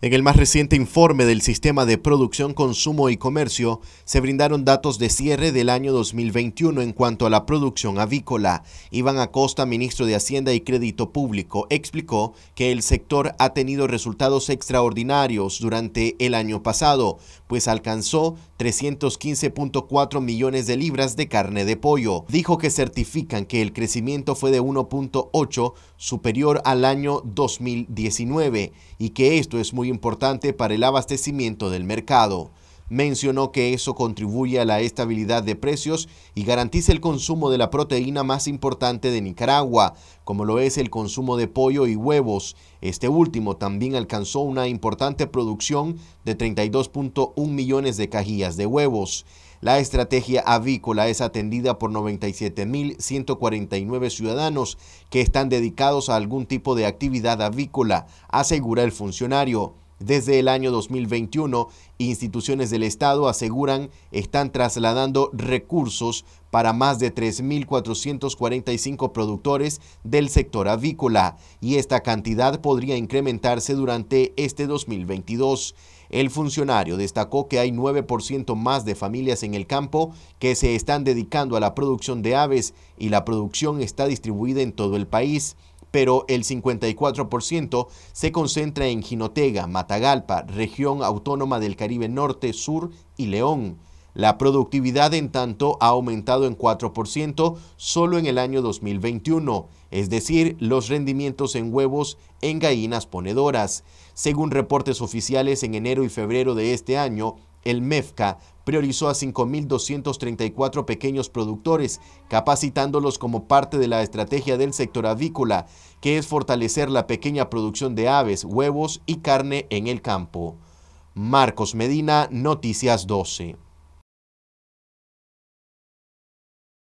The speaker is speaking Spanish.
En el más reciente informe del Sistema de Producción, Consumo y Comercio, se brindaron datos de cierre del año 2021 en cuanto a la producción avícola. Iván Acosta, ministro de Hacienda y Crédito Público, explicó que el sector ha tenido resultados extraordinarios durante el año pasado, pues alcanzó 315.4 millones de libras de carne de pollo. Dijo que certifican que el crecimiento fue de 1.8 superior al año 2019 y que esto es muy importante para el abastecimiento del mercado. Mencionó que eso contribuye a la estabilidad de precios y garantiza el consumo de la proteína más importante de Nicaragua, como lo es el consumo de pollo y huevos. Este último también alcanzó una importante producción de 32.1 millones de cajillas de huevos. La estrategia avícola es atendida por 97.149 ciudadanos que están dedicados a algún tipo de actividad avícola, asegura el funcionario. Desde el año 2021, instituciones del Estado aseguran están trasladando recursos para más de 3.445 productores del sector avícola y esta cantidad podría incrementarse durante este 2022. El funcionario destacó que hay 9% más de familias en el campo que se están dedicando a la producción de aves y la producción está distribuida en todo el país pero el 54% se concentra en Jinotega, Matagalpa, región autónoma del Caribe Norte, Sur y León. La productividad, en tanto, ha aumentado en 4% solo en el año 2021, es decir, los rendimientos en huevos en gallinas ponedoras. Según reportes oficiales en enero y febrero de este año, el MEFCA priorizó a 5.234 pequeños productores, capacitándolos como parte de la estrategia del sector avícola, que es fortalecer la pequeña producción de aves, huevos y carne en el campo. Marcos Medina, Noticias 12.